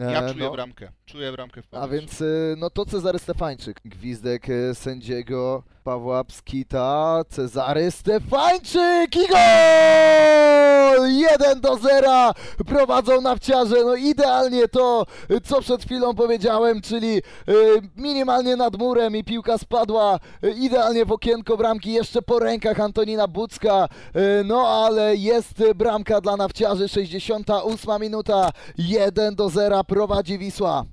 E, ja czuję no. bramkę, czuję bramkę w powietrzu. A więc e, no to Cezary Stefańczyk, gwizdek e, sędziego Pawła Pskita, Cezary Stefańczyk i gol! 1 do 0 prowadzą nawciarze. No idealnie to, co przed chwilą powiedziałem, czyli y, minimalnie nad murem i piłka spadła idealnie w okienko bramki, jeszcze po rękach Antonina Bucka. Y, no ale jest bramka dla nawciarzy, 68 minuta, 1 do 0 prowadzi Wisła.